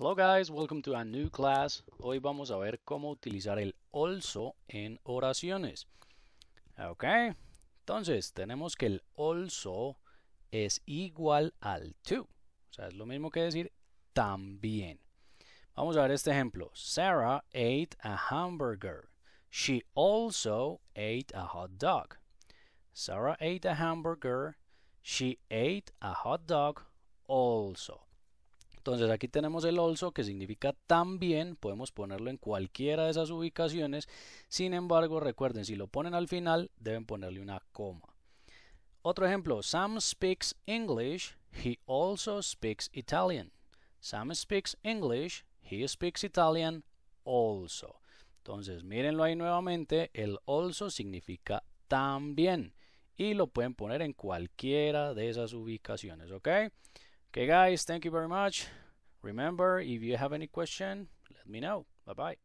Hello guys, welcome to a new class. Hoy vamos a ver cómo utilizar el also en oraciones. Ok, entonces tenemos que el also es igual al to. O sea, es lo mismo que decir también. Vamos a ver este ejemplo. Sarah ate a hamburger. She also ate a hot dog. Sarah ate a hamburger. She ate a hot dog also. Entonces aquí tenemos el also que significa también, podemos ponerlo en cualquiera de esas ubicaciones, sin embargo recuerden si lo ponen al final deben ponerle una coma. Otro ejemplo, Sam speaks English, he also speaks Italian. Sam speaks English, he speaks Italian also. Entonces mírenlo ahí nuevamente, el also significa también y lo pueden poner en cualquiera de esas ubicaciones, ¿ok? Okay guys, thank you very much. Remember, if you have any question, let me know. Bye-bye.